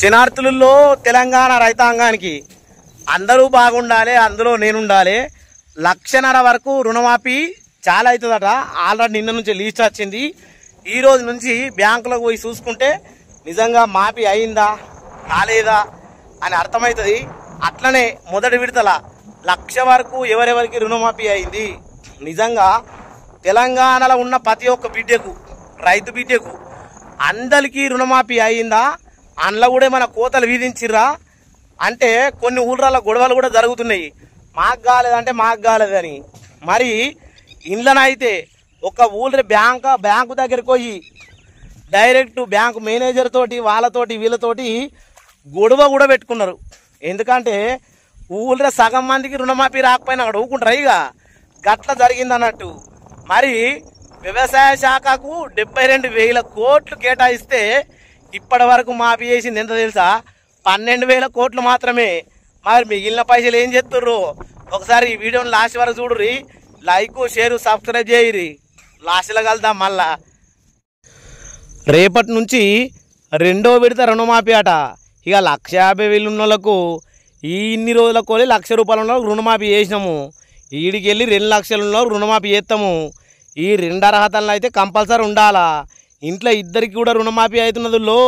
శనార్థులలో తెలంగాణ రైతాంగానికి అందరూ బాగుండాలి అందులో నేనుండాలి లక్షన్నర వరకు రుణమాఫీ చాలా అవుతుందట ఆల్రెడీ నిన్న నుంచి లీస్ట్ వచ్చింది ఈ రోజు నుంచి బ్యాంకులకు పోయి చూసుకుంటే నిజంగా మాఫీ అయిందా కాలేదా అని అర్థమవుతుంది అట్లనే మొదటి విడతల లక్ష వరకు ఎవరెవరికి రుణమాఫీ అయింది నిజంగా తెలంగాణలో ఉన్న ప్రతి ఒక్క బిడ్డకు రైతు బిడ్డకు అందరికీ రుణమాఫీ అయిందా అందులో కూడా మన కోతలు విధించిర్రా అంటే కొన్ని ఊళ్ళలో గొడవలు కూడా జరుగుతున్నాయి మాకు కాలేదంటే మాకు కాలేదని మరి ఇండ్లనైతే ఒక ఊళ్ళ బ్యాంక్ బ్యాంకు దగ్గరికి పోయి డైరెక్ట్ బ్యాంకు మేనేజర్ తోటి వాళ్ళతోటి వీళ్ళతోటి గొడవ కూడా పెట్టుకున్నారు ఎందుకంటే ఊళ్ళ సగం మందికి రుణమాఫీ రాకపోయినా అక్కడ ఊకుంటారు ఇక గట్ల జరిగింది అన్నట్టు మరి వ్యవసాయ శాఖకు డెబ్బై రెండు వేల కోట్లు కేటాయిస్తే ఇప్పటి వరకు మాఫీ చేసింది ఎంత తెలుసా పన్నెండు వేల కోట్లు మాత్రమే మరి మిగిలిన పైసలు ఏం చేస్తుర్రు ఒకసారి ఈ వీడియోని లాస్ట్ వరకు చూడరి లైక్ షేర్ సబ్స్క్రైబ్ చేయరి లాస్ట్లో కలుద్దాం మళ్ళా రేపటి నుంచి రెండో విడత రుణమాఫీ అట ఇక లక్ష యాభై వేలు ఉన్నోళ్లకు ఈ ఇన్ని రోజుల కోలి లక్ష రూపాయల రుణమాఫీ చేసినాము ఈడికి వెళ్ళి రెండు లక్షల రుణమాఫీ చేస్తాము ఈ రెండు అర్హతలను అయితే కంపల్సరీ ఉండాలా ఇంట్లో ఇద్దరికి కూడా రుణమాఫీ అవుతున్నది లో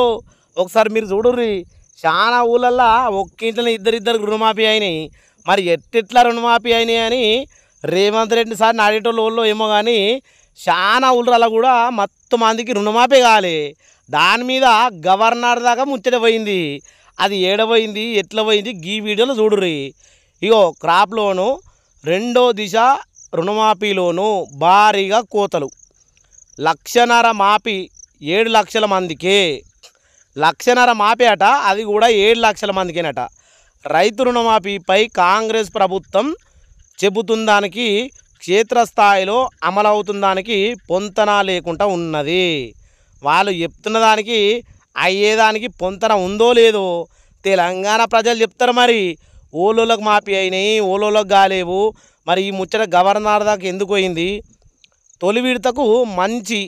ఒకసారి మీరు చూడుర్రి చాలా ఊళ్ళల్లో ఒక్క ఇంట్లోనే ఇద్దరిద్దరికి రుణమాఫీ అయినాయి మరి ఎట్టెట్లా రుణమాఫీ అయినాయి అని రేవంత్ రెడ్డి సార్ని నాడేటోళ్ళు ఊళ్ళో ఏమో కానీ చాలా ఊళ్ళల్లో కూడా మొత్తం మందికి రుణమాఫీ కాలే దాని మీద గవర్నర్ దాకా ముచ్చట పోయింది అది ఏడబోయింది ఎట్లా పోయింది గీ వీడియోలో చూడుర్రి ఇగో క్రాప్ లోను రెండో దిశ రుణమాఫీలోను భారీగా కోతలు లక్షన్నర మాపి ఏడు లక్షల మందికే లక్షన్నర మాపి అట అది కూడా ఏడు లక్షల మందికేనట రైతు రుణమాఫీపై కాంగ్రెస్ ప్రభుత్వం చెబుతుందానికి క్షేత్రస్థాయిలో అమలవుతుందానికి పొంతన లేకుండా ఉన్నది వాళ్ళు చెప్తున్న దానికి అయ్యేదానికి పొంతన ఉందో లేదో తెలంగాణ ప్రజలు చెప్తారు మరి ఓలోలకు మాఫీ అయినాయి ఓలోలకు కాలేవు మరి ఈ ముచ్చట గవర్నర్ దాకా ఎందుకు పోయింది తొలి విడతకు మంచి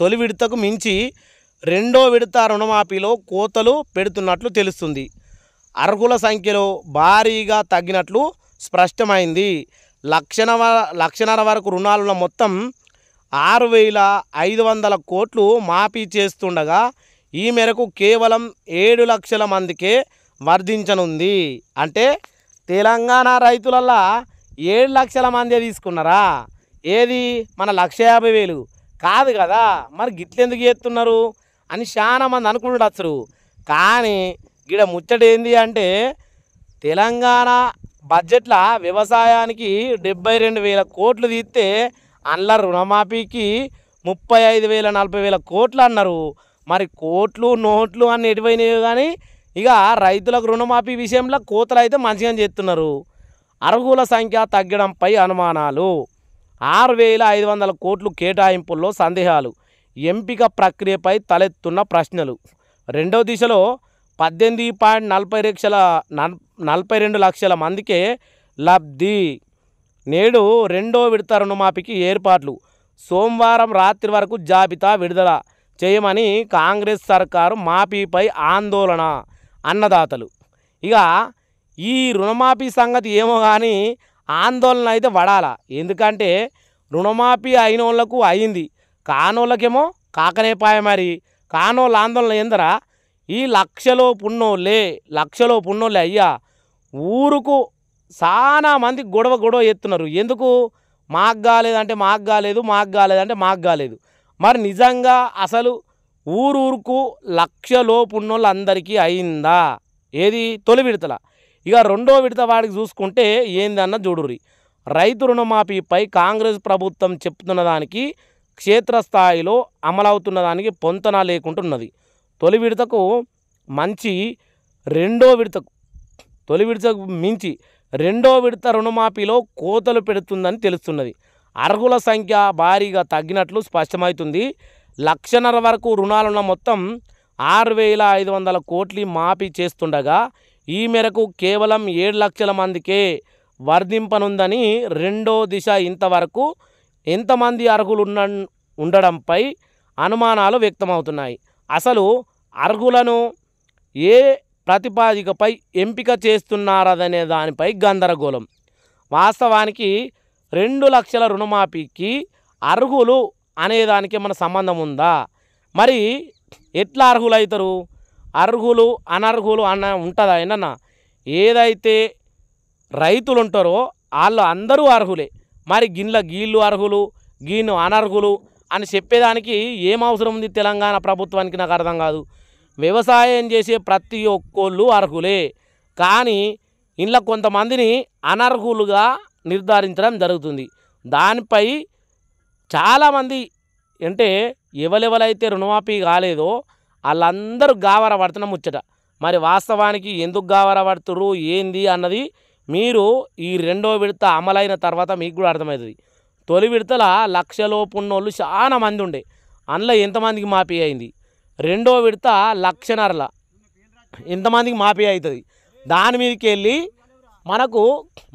తొలి విడతకు మించి రెండో విడత రుణమాఫీలో కోతలు పెడుతున్నట్లు తెలుస్తుంది అర్హుల సంఖ్యలో భారీగా తగ్గినట్లు స్పష్టమైంది లక్షణ లక్షన్నర వరకు రుణాలున్న మొత్తం ఆరు వేల ఐదు వందల కోట్లు మాఫీ చేస్తుండగా ఈ మేరకు కేవలం ఏడు లక్షల మందికే వర్ధించనుంది అంటే తెలంగాణ రైతులల్లా ఏడు లక్షల మందే తీసుకున్నారా ఏది మన లక్ష యాభై వేలు కాదు కదా మరి గిట్లెందుకు చేస్తున్నారు అని చాలా మంది అనుకుంటారు కానీ గిడ ఏంటి అంటే తెలంగాణ బడ్జెట్లో వ్యవసాయానికి డెబ్బై రెండు వేల కోట్లు తీస్తే అందులో రుణమాఫీకి ముప్పై ఐదు వేల నలభై వేల కోట్లు అన్నారు మరి కోట్లు నోట్లు అన్ని ఎటువైనాయో కానీ ఇక రైతులకు రుణమాఫీ విషయంలో కోతలు అయితే మంచిగా చేస్తున్నారు అరుగుల సంఖ్య తగ్గడంపై అనుమానాలు ఆరు వేల ఐదు వందల కోట్లు కేటాయింపుల్లో సందేహాలు ఎంపిక ప్రక్రియపై తలెత్తున్న ప్రశ్నలు రెండవ దిశలో పద్దెనిమిది పాయింట్ నలభై లక్షల నలభై రెండు లక్షల మందికే లబ్ధి నేడు రెండో విడత రుణమాఫీకి ఏర్పాట్లు సోమవారం రాత్రి వరకు జాబితా విడుదల చేయమని కాంగ్రెస్ సర్కారు మాఫీపై ఆందోళన అన్నదాతలు ఇక ఈ రుణమాఫీ సంగతి ఏమో కానీ ఆందోళన అయితే పడాల ఎందుకంటే రుణమాఫీ అయిన వాళ్ళకు అయింది కానోళ్ళకేమో కాకనేపాయ మరి కానోళ్ళ ఆందోళన ఏందరా ఈ లక్షలో పున్నోళ్ళే లక్షలో పున్నోళ్ళే అయ్యా ఊరుకు చాలా మంది గొడవ గొడవ ఎత్తున్నారు ఎందుకు మాకు కాలేదంటే మాకు కాలేదు మాకు కాలేదంటే మాకు కాలేదు మరి నిజంగా అసలు ఊరూరుకు లక్షలోపు ఉన్నోళ్ళందరికీ అయిందా ఏది తొలి విడతల ఇక రెండో విడత వాడికి చూసుకుంటే ఏందన్న చూడుర్రి రైతు రుణమాఫీపై కాంగ్రెస్ ప్రభుత్వం చెప్తున్న దానికి క్షేత్రస్థాయిలో అమలవుతున్న దానికి పొంతన లేకుంటున్నది తొలి విడతకు మంచి రెండో విడతకు తొలి విడతకు మించి రెండో విడత రుణమాఫీలో కోతలు పెడుతుందని తెలుస్తున్నది అర్హుల సంఖ్య భారీగా తగ్గినట్లు స్పష్టమవుతుంది లక్షన్నర వరకు రుణాలున్న మొత్తం ఆరు వేల ఐదు వందల కోట్లు మాఫీ చేస్తుండగా ఈ మేరకు కేవలం ఏడు లక్షల మందికే వర్ధింపనుందని రెండో దిశ ఇంతవరకు ఎంతమంది అర్హులు ఉన్న ఉండడంపై అనుమానాలు వ్యక్తమవుతున్నాయి అసలు అర్హులను ఏ ప్రతిపాదికపై ఎంపిక చేస్తున్నారదనే దానిపై గందరగోళం వాస్తవానికి రెండు లక్షల రుణమాఫీకి అర్హులు అనేదానికి మన సంబంధం ఉందా మరి ఎట్లా అర్హులవుతారు అర్హులు అనర్హులు అన్న ఉంటుందా ఏంటన్నా ఏదైతే రైతులు ఉంటారో వాళ్ళు అందరూ అర్హులే మరి గిన్నెల గీళ్ళు అర్హులు గీను అనర్హులు అని చెప్పేదానికి ఏం అవసరం ఉంది తెలంగాణ ప్రభుత్వానికి నాకు అర్థం కాదు వ్యవసాయం చేసే ప్రతి ఒక్కళ్ళు అర్హులే కానీ ఇంట్లో కొంతమందిని అనర్హులుగా నిర్ధారించడం జరుగుతుంది దానిపై చాలామంది అంటే ఎవరెవరైతే రుణమాఫీ కాలేదో వాళ్ళందరూ గావర పడుతున్న ముచ్చట మరి వాస్తవానికి ఎందుకు గావర పడుతురు ఏంది అన్నది మీరు ఈ రెండో విడత అమలైన తర్వాత మీకు కూడా అర్థమవుతుంది తొలి విడతల లక్షలోపు ఉన్నోళ్ళు చాలా మంది ఉండే అందులో ఎంతమందికి మాఫీ అయింది రెండో విడత లక్షన్నరల ఎంతమందికి మాఫీ అవుతుంది దాని మీదకి వెళ్ళి మనకు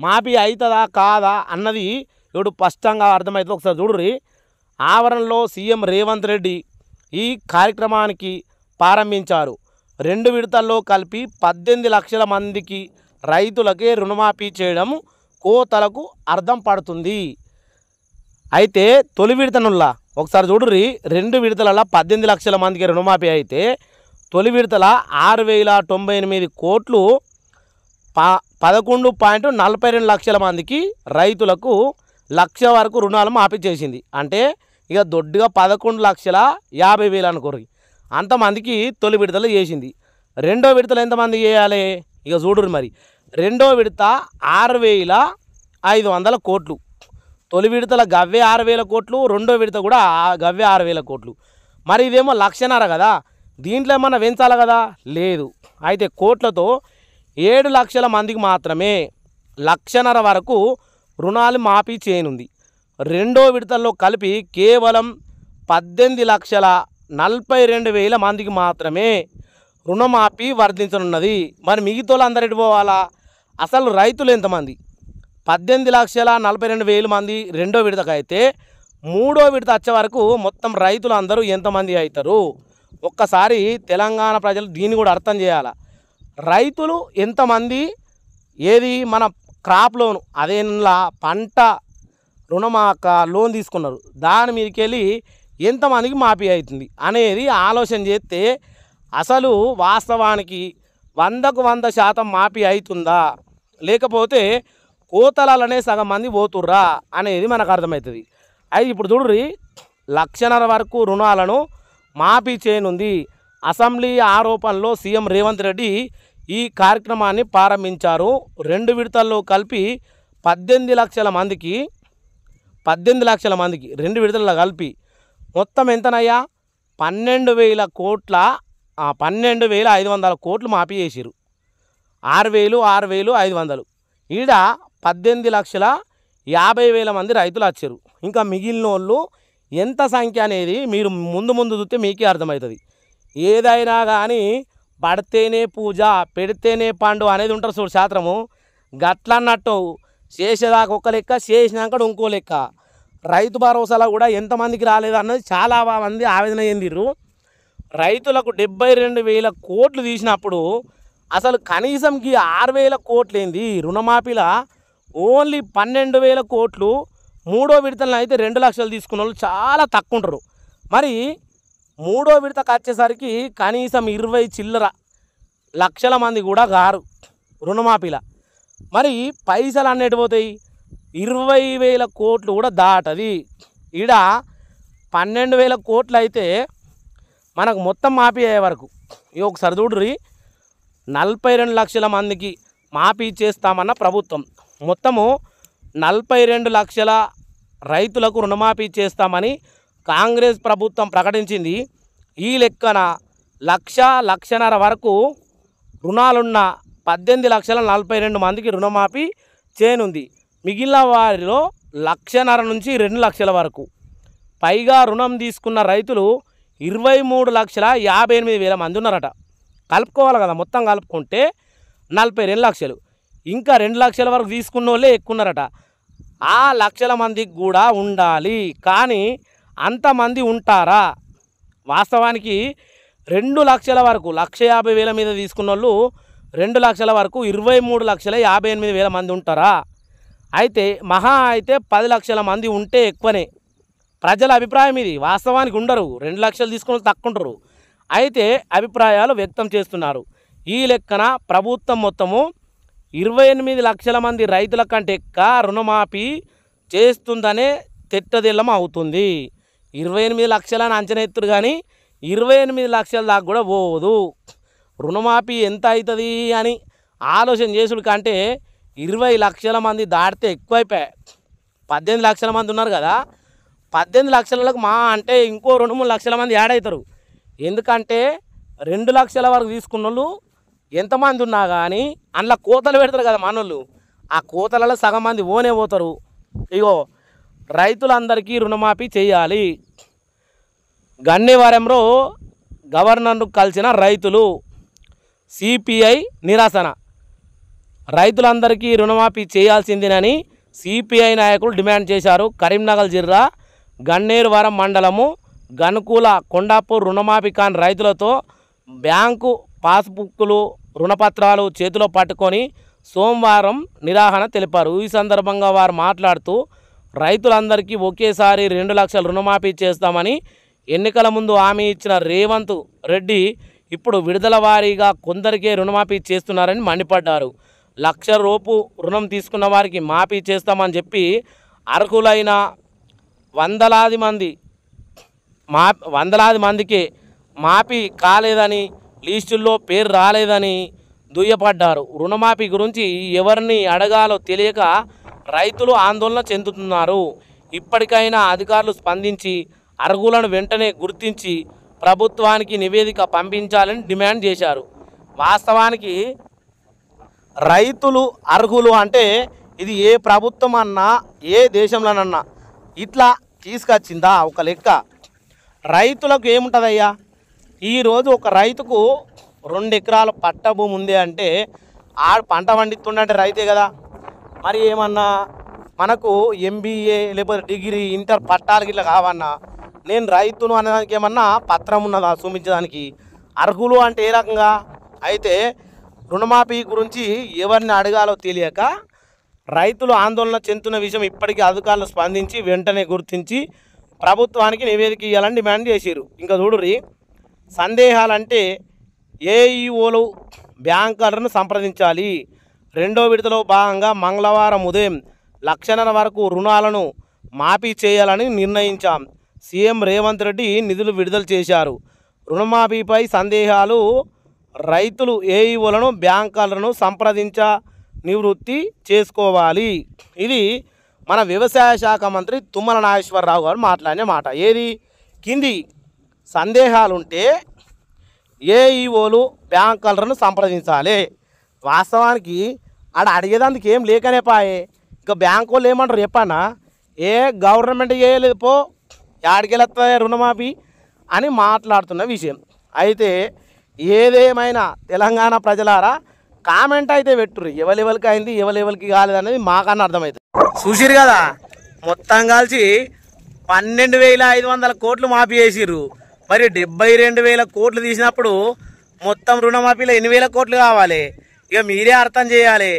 మాఫీ అవుతుందా కాదా అన్నది ఇప్పుడు స్పష్టంగా అర్థమవుతుంది ఒకసారి చూడుర్రి ఆవరణలో సీఎం రేవంత్ రెడ్డి ఈ కార్యక్రమానికి ప్రారంభించారు రెండు విడతల్లో కలిపి పద్దెనిమిది లక్షల మందికి రైతులకే రుణమాఫీ చేయడం కోతలకు అర్థం పడుతుంది అయితే తొలి విడతనుల్లా ఒకసారి చూడుర్రి రెండు విడతలలో పద్దెనిమిది లక్షల మందికి రుణమాఫీ అయితే తొలి విడతల ఆరు వేల తొంభై ఎనిమిది కోట్లు పా పదకొండు పాయింట్ నలభై రెండు లక్షల మందికి రైతులకు లక్ష వరకు రుణాలు మాఫీ చేసింది అంటే ఇక దొడ్డుగా పదకొండు లక్షల యాభై వేలు అనుకోరు అంతమందికి తొలి విడతలు చేసింది రెండో విడతలు ఎంతమంది చేయాలి ఇక చూడరు మరి రెండో విడత ఆరు వేల ఐదు వందల కోట్లు తొలి విడతల గవ్వే ఆరు వేల కోట్లు రెండో విడత కూడా గవ్వే ఆరు వేల కోట్లు మరి ఇదేమో లక్షన్నర కదా దీంట్లో ఏమన్నా పెంచాలి కదా లేదు అయితే కోట్లతో ఏడు లక్షల మందికి మాత్రమే లక్షన్నర వరకు రుణాలు మాఫీ చేయనుంది రెండో విడతల్లో కలిపి కేవలం పద్దెనిమిది లక్షల నలభై రెండు వేల మందికి మాత్రమే రుణమాఫీ వర్ధించనున్నది మరి మిగతా అందరు పోవాలా అసలు రైతులు ఎంతమంది పద్దెనిమిది లక్షల నలభై రెండు వేల మంది రెండో విడతకైతే మూడో విడత వచ్చే వరకు మొత్తం రైతులు అందరూ ఎంతమంది అవుతారు ఒక్కసారి తెలంగాణ ప్రజలు దీన్ని కూడా అర్థం చేయాలి రైతులు ఎంతమంది ఏది మన క్రాప్ లోన్ అదేలా పంట రుణమాక లోన్ తీసుకున్నారు దాని మీదకి వెళ్ళి ఎంతమందికి మాఫీ అవుతుంది అనేది ఆలోచన చేస్తే అసలు వాస్తవానికి వందకు వంద శాతం మాఫీ అవుతుందా లేకపోతే కోతలనే సగం మంది పోతుర్రా అనేది మనకు అర్థమవుతుంది అయితే ఇప్పుడు చూడుర్రి లక్షన్నర వరకు రుణాలను మాఫీ చేయనుంది అసెంబ్లీ ఆరోపణలో సీఎం రేవంత్ రెడ్డి ఈ కార్యక్రమాన్ని ప్రారంభించారు రెండు విడతల్లో కలిపి పద్దెనిమిది లక్షల మందికి పద్దెనిమిది లక్షల మందికి రెండు విడతల్లో కలిపి మొత్తం ఎంతనయ్యా పన్నెండు వేల కోట్ల పన్నెండు వేల ఐదు వందల కోట్లు మాఫీ చేసిరు ఆరు వేలు ఆరు వేలు ఐదు వందలు ఈడ పద్దెనిమిది లక్షల యాభై వేల మంది రైతులు వచ్చారు ఇంకా మిగిలిన వాళ్ళు ఎంత సంఖ్య అనేది మీరు ముందు ముందు చూస్తే మీకే అర్థమవుతుంది ఏదైనా కానీ పడితేనే పూజ పెడితేనే పండు అనేది ఉంటారు చూడు శాస్త్రము గట్లన్నట్టు చేసేదాకా ఒక లెక్క చేసినాక ఇంకో లెక్క రైతు భరోసాలో కూడా ఎంతమందికి రాలేదు అన్నది చాలా మంది ఆవేదన చెందిర్రు రైతులకు డెబ్బై రెండు వేల కోట్లు తీసినప్పుడు అసలు కనీసంకి ఆరు వేల కోట్లు ఏంది రుణమాఫీల ఓన్లీ పన్నెండు వేల కోట్లు మూడో విడతలను అయితే రెండు లక్షలు తీసుకున్న వాళ్ళు చాలా తక్కువ ఉంటారు మరి మూడో విడతకు వచ్చేసరికి కనీసం ఇరవై చిల్లర లక్షల మంది కూడా గారు రుణమాఫీల మరి పైసలు అన్నట్టు పోతాయి ఇరవై వేల కోట్లు కూడా దాటది ఈడ పన్నెండు వేల కోట్లు అయితే మనకు మొత్తం మాఫీ అయ్యే వరకు ఇది ఒక సరిదూడ్రి నలభై రెండు లక్షల మందికి మాఫీ చేస్తామన్న ప్రభుత్వం మొత్తము నలభై రెండు లక్షల రైతులకు రుణమాఫీ చేస్తామని కాంగ్రెస్ ప్రభుత్వం ప్రకటించింది ఈ లెక్కన లక్ష లక్షన్నర వరకు రుణాలున్న పద్దెనిమిది లక్షల నలభై రెండు మందికి రుణమాఫీ చేయనుంది మిగిలిన వారిలో లక్షన్నర నుంచి రెండు లక్షల వరకు పైగా రుణం తీసుకున్న రైతులు ఇరవై మూడు లక్షల యాభై ఎనిమిది వేల మంది ఉన్నారట కలుపుకోవాలి కదా మొత్తం కలుపుకుంటే నలభై రెండు లక్షలు ఇంకా రెండు లక్షల వరకు తీసుకున్న వాళ్ళే ఎక్కువ ఉన్నారట ఆ లక్షల మందికి కూడా ఉండాలి కానీ అంతమంది ఉంటారా వాస్తవానికి రెండు లక్షల వరకు లక్ష యాభై వేల మీద తీసుకున్న వాళ్ళు రెండు లక్షల వరకు ఇరవై మూడు లక్షల యాభై ఎనిమిది వేల మంది ఉంటారా అయితే మహా అయితే పది లక్షల మంది ఉంటే ఎక్కువనే ప్రజల అభిప్రాయం ఇది వాస్తవానికి ఉండరు రెండు లక్షలు తీసుకుని తక్కువ అయితే అభిప్రాయాలు వ్యక్తం చేస్తున్నారు ఈ లెక్కన ప్రభుత్వం మొత్తము ఇరవై ఎనిమిది లక్షల మంది రైతుల కంటే ఎక్క రుణమాఫీ చేస్తుందనే తిట్టదిల్లం అవుతుంది ఇరవై ఎనిమిది లక్షలని అంచనా ఎత్తురు కానీ ఇరవై ఎనిమిది లక్షల దాకా కూడా పోదు రుణమాఫీ ఎంత అవుతుంది అని ఆలోచన చేసుడు కంటే ఇరవై లక్షల మంది దాటితే ఎక్కువైపోయాయి పద్దెనిమిది లక్షల మంది ఉన్నారు కదా పద్దెనిమిది లక్షలకు మా అంటే ఇంకో రెండు మూడు లక్షల మంది యాడ్ అవుతారు ఎందుకంటే రెండు లక్షల వరకు తీసుకున్న వాళ్ళు ఎంతమంది ఉన్నా కానీ అందులో కోతలు పెడతారు కదా మనోళ్ళు ఆ కోతలలో సగం మంది ఓనే పోతారు ఇగో రైతులందరికీ రుణమాఫీ చేయాలి గన్నివారంలో గవర్నర్ను కలిసిన రైతులు సిపిఐ నిరాశన రైతులందరికీ రుణమాఫీ చేయాల్సిందేనని సిపిఐ నాయకులు డిమాండ్ చేశారు కరీంనగర్ జిల్లా గన్నేరువరం మండలము గనుకూల కొండాపూర్ రుణమాఫీ కాని రైతులతో బ్యాంకు పాస్బుక్లు రుణపత్రాలు చేతిలో పట్టుకొని సోమవారం నిరాహణ తెలిపారు ఈ సందర్భంగా వారు మాట్లాడుతూ రైతులందరికీ ఒకేసారి రెండు లక్షల రుణమాఫీ చేస్తామని ఎన్నికల ముందు హామీ ఇచ్చిన రేవంత్ రెడ్డి ఇప్పుడు విడుదల వారీగా కొందరికే రుణమాఫీ చేస్తున్నారని మండిపడ్డారు లక్ష రూపు రుణం తీసుకున్న వారికి మాఫీ చేస్తామని చెప్పి అర్హులైన వందలాది మంది మా వందలాది మందికి మాఫీ కాలేదని లిస్టుల్లో పేరు రాలేదని దుయ్యపడ్డారు రుణమాఫీ గురించి ఎవరిని అడగాలో తెలియక రైతులు ఆందోళన చెందుతున్నారు ఇప్పటికైనా అధికారులు స్పందించి అర్హులను వెంటనే గుర్తించి ప్రభుత్వానికి నివేదిక పంపించాలని డిమాండ్ చేశారు వాస్తవానికి రైతులు అర్హులు అంటే ఇది ఏ ప్రభుత్వం అన్నా ఏ దేశంలోనన్నా ఇట్లా తీసుకొచ్చిందా ఒక లెక్క రైతులకు ఏముంటుందయ్యా ఈరోజు ఒక రైతుకు రెండు ఎకరాల పట్ట భూమి ఉంది అంటే ఆ పంట పండిస్తుండంటే రైతే కదా మరి ఏమన్నా మనకు ఎంబీఏ లేకపోతే డిగ్రీ ఇంటర్ పట్టాలు ఇట్లా కావన్నా నేను రైతును అనేదానికి ఏమన్నా పత్రం ఉన్నదా చూపించడానికి అర్హులు అంటే ఏ రకంగా అయితే రుణమాఫీ గురించి ఎవరిని అడగాలో తెలియక రైతులు ఆందోళన చెందుతున్న విషయం ఇప్పటికీ అధికారులు స్పందించి వెంటనే గుర్తించి ప్రభుత్వానికి నివేదిక ఇవ్వాలని డిమాండ్ చేశారు ఇంకా చూడరి సందేహాలంటే ఏఈఓలు బ్యాంకర్లను సంప్రదించాలి రెండో విడతలో భాగంగా మంగళవారం ఉదయం లక్షన్నర వరకు రుణాలను మాఫీ చేయాలని నిర్ణయించాం సీఎం రేవంత్ రెడ్డి నిధులు విడుదల చేశారు రుణమాఫీపై సందేహాలు రైతులు ఏఈఓలను బ్యాంకర్లను సంప్రదించ నివృత్తి చేసుకోవాలి ఇది మన వ్యవసాయ శాఖ మంత్రి తుమ్మల నాగేశ్వరరావు గారు మాట్లాడిన మాట ఏది కింది సందేహాలుంటే ఏఈఓలు బ్యాంకర్లను సంప్రదించాలి వాస్తవానికి ఆడ అడిగేదానికి ఏం లేకనే పాయే ఇంకా బ్యాంకు వాళ్ళు ఏమంటారు చెప్పన్నా ఏ గవర్నమెంట్ చేయలేదు పో యాడికెళ్ళొస్తాయి రుణమాఫీ అని మాట్లాడుతున్న విషయం అయితే ఏదేమైనా తెలంగాణ ప్రజలారా కామెంట్ అయితే పెట్టురు ఎవలెవలికి అయింది ఎవలెవలికి కాలేదనేది మాకన్నా అర్థమైతుంది చూసిరు కదా మొత్తం కలిసి పన్నెండు వేల ఐదు వందల కోట్లు మాఫీ చేసిర్రు మరి డెబ్బై రెండు వేల కోట్లు తీసినప్పుడు మొత్తం రుణమాఫీలో ఎన్ని వేల కోట్లు కావాలి ఇక మీరే అర్థం చేయాలి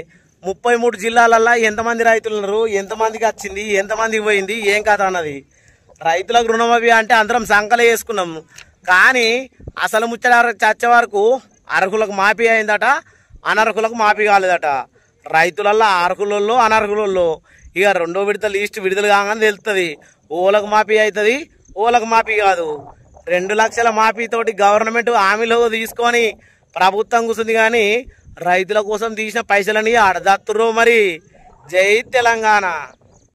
ముప్పై మూడు జిల్లాలల్లో ఎంతమంది రైతులు ఉన్నారు ఎంతమందికి వచ్చింది ఎంతమందికి పోయింది ఏం కథ అన్నది రైతులకు రుణమాఫీ అంటే అందరం సంకలే వేసుకున్నాము కానీ అసలు ముచ్చట చచ్చే వరకు అర్హులకు మాఫీ అయిందట అనర్హులకు మాఫీ కాలేదట రైతులల్లో అర్హులలో అనర్హులలో ఇక రెండో విడత లీస్ట్ విడుదల కాగానే తెలుస్తుంది ఓలకు మాఫీ అవుతుంది ఓలకు మాఫీ కాదు రెండు లక్షల మాఫీతోటి గవర్నమెంట్ హామీలు తీసుకొని ప్రభుత్వం కూర్చుంది కానీ రైతుల కోసం తీసిన పైసలని అడదత్తురు మరి జై తెలంగాణ